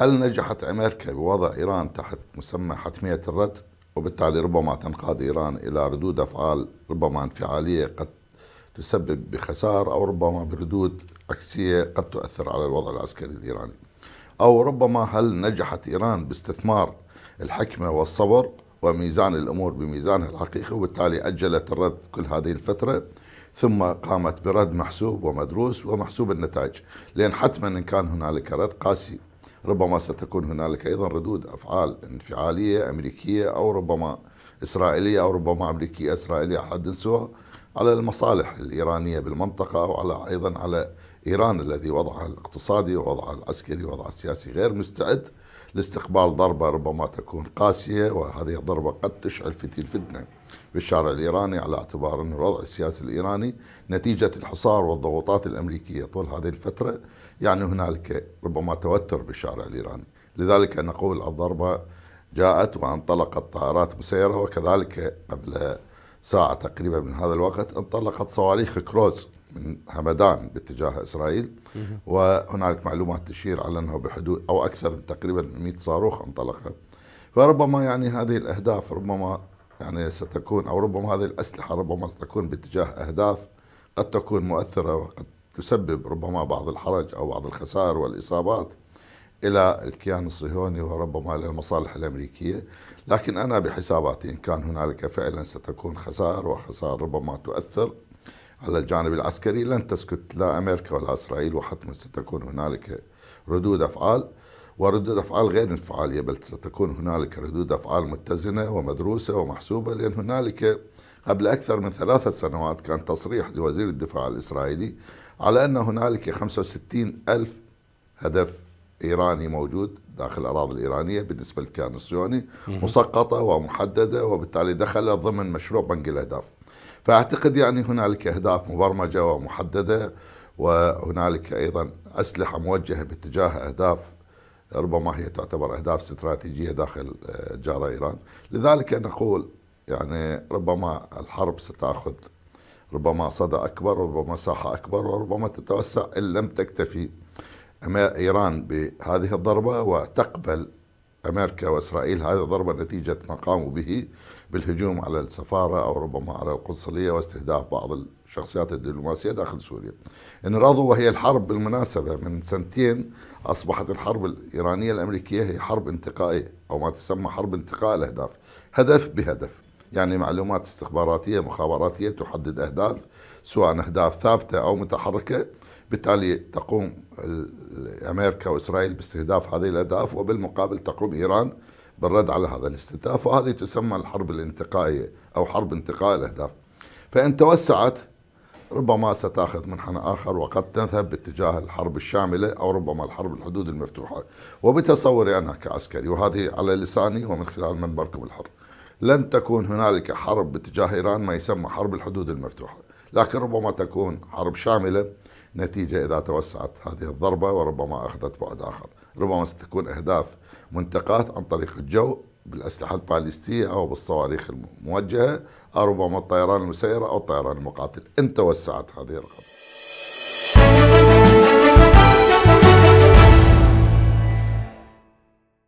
هل نجحت أمريكا بوضع إيران تحت مسمى حتمية الرد وبالتالي ربما تنقاد إيران إلى ردود أفعال ربما انفعالية قد تسبب بخسار أو ربما بردود عكسية قد تؤثر على الوضع العسكري الإيراني أو ربما هل نجحت إيران باستثمار الحكمة والصبر وميزان الأمور بميزانها الحقيقي وبالتالي أجلت الرد كل هذه الفترة ثم قامت برد محسوب ومدروس ومحسوب النتائج لأن حتما إن كان هنالك رد قاسي ربما ستكون هنالك أيضا ردود أفعال انفعالية أمريكية أو ربما إسرائيلية أو ربما أمريكية إسرائيلية حد سواء على المصالح الإيرانية بالمنطقة وعلى أيضا على إيران الذي وضعها الاقتصادي ووضعها العسكري ووضعها السياسي غير مستعد لاستقبال ضربة ربما تكون قاسية وهذه الضربة قد تشعل فتيل فتنة بالشارع الإيراني على اعتبار أن الوضع السياسي الإيراني نتيجة الحصار والضغوطات الأمريكية طول هذه الفترة يعني هنالك ربما توتر بالشارع الإيراني لذلك نقول الضربة جاءت وانطلقت طائرات مسيرة وكذلك قبل ساعة تقريبا من هذا الوقت انطلقت صواريخ كروز من همدان باتجاه اسرائيل وهنالك معلومات تشير على انه بحدود او اكثر من تقريبا 100 صاروخ انطلقت فربما يعني هذه الاهداف ربما يعني ستكون او ربما هذه الاسلحه ربما ستكون باتجاه اهداف قد تكون مؤثره وقد تسبب ربما بعض الحرج او بعض الخسائر والاصابات الى الكيان الصهيوني وربما الى المصالح الامريكيه، لكن انا بحساباتي ان كان هنالك فعلا ستكون خسائر وخسائر ربما تؤثر على الجانب العسكري لن تسكت لا أمريكا ولا إسرائيل وحتما ستكون هنالك ردود أفعال وردود أفعال غير انفعالية بل ستكون هنالك ردود أفعال متزنة ومدروسة ومحسوبة لأن هنالك قبل أكثر من ثلاثة سنوات كان تصريح لوزير الدفاع الإسرائيلي على أن هنالك 65 ألف هدف إيراني موجود داخل الأراضي الإيرانية بالنسبة للكيان الصهيوني مسقطة ومحددة وبالتالي دخل ضمن مشروع بنك الأهداف فأعتقد يعني هنالك أهداف مبرمجة ومحددة وهنالك أيضا أسلحة موجهة باتجاه أهداف ربما هي تعتبر أهداف استراتيجية داخل آه، جارة إيران لذلك نقول يعني ربما الحرب ستأخذ ربما صدى أكبر وربما مساحة أكبر وربما تتوسع إن لم تكتفي إيران بهذه الضربة وتقبل أمريكا وإسرائيل هذه الضربة نتيجة ما قاموا به بالهجوم على السفارة أو ربما على القنصلية واستهداف بعض الشخصيات الدبلوماسية داخل سوريا ان رضوا وهي الحرب بالمناسبة من سنتين أصبحت الحرب الإيرانية الأمريكية هي حرب انتقائية أو ما تسمى حرب انتقاء الأهداف هدف بهدف يعني معلومات استخباراتية مخابراتية تحدد أهداف سواء أهداف ثابتة أو متحركة بالتالي تقوم أمريكا وإسرائيل باستهداف هذه الأهداف وبالمقابل تقوم إيران بالرد على هذا الاستهداف وهذه تسمى الحرب الانتقائية أو حرب انتقاء الأهداف فإن توسعت ربما ستأخذ منحنى آخر وقد تذهب باتجاه الحرب الشاملة أو ربما الحرب الحدود المفتوحة وبتصوري أنا كعسكري وهذه على لساني ومن خلال منبركم الحر لن تكون هنالك حرب باتجاه إيران ما يسمى حرب الحدود المفتوحة لكن ربما تكون حرب شاملة نتيجة إذا توسعت هذه الضربة وربما أخذت بعد آخر ربما ستكون أهداف منتقاة عن طريق الجو بالأسلحة الباليستية أو بالصواريخ الموجهة أو ربما الطيران المسيرة أو الطيران المقاتل إن توسعت هذه الخطة